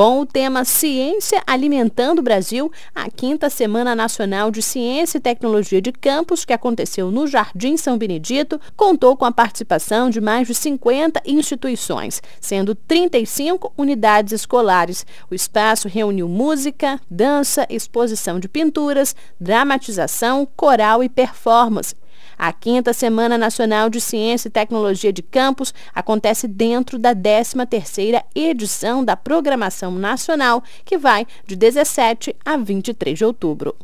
Com o tema Ciência Alimentando o Brasil, a quinta Semana Nacional de Ciência e Tecnologia de Campos, que aconteceu no Jardim São Benedito, contou com a participação de mais de 50 instituições, sendo 35 unidades escolares. O espaço reuniu música, dança, exposição de pinturas, dramatização, coral e performance, a quinta Semana Nacional de Ciência e Tecnologia de Campos acontece dentro da 13ª edição da Programação Nacional, que vai de 17 a 23 de outubro.